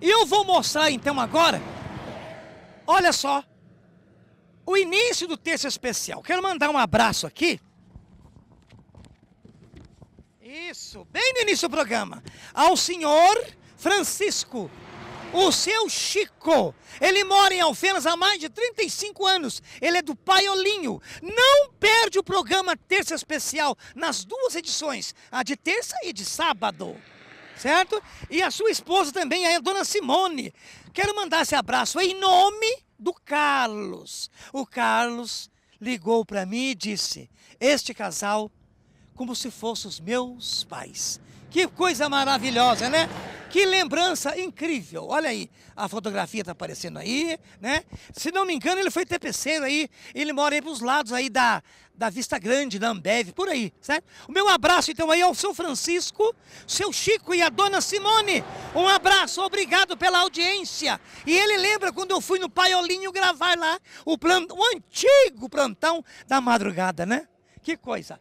E eu vou mostrar então agora, olha só, o início do texto especial. Quero mandar um abraço aqui. Isso, bem no início do programa. Ao senhor Francisco, o seu Chico. Ele mora em Alfenas há mais de 35 anos. Ele é do Paiolinho. Não perde o programa Terça Especial nas duas edições, a de terça e de sábado certo? E a sua esposa também, a dona Simone. Quero mandar esse abraço em nome do Carlos. O Carlos ligou para mim e disse: Este casal, como se fossem os meus pais. Que coisa maravilhosa, né? Que lembrança incrível. Olha aí, a fotografia está aparecendo aí, né? Se não me engano, ele foi TPC aí, ele mora aí para os lados aí da, da Vista Grande, da Ambev, por aí, certo? O meu abraço então aí ao seu Francisco, seu Chico e a dona Simone. Um abraço, obrigado pela audiência. E ele lembra quando eu fui no Paiolinho gravar lá o, o antigo plantão da madrugada, né? Que coisa.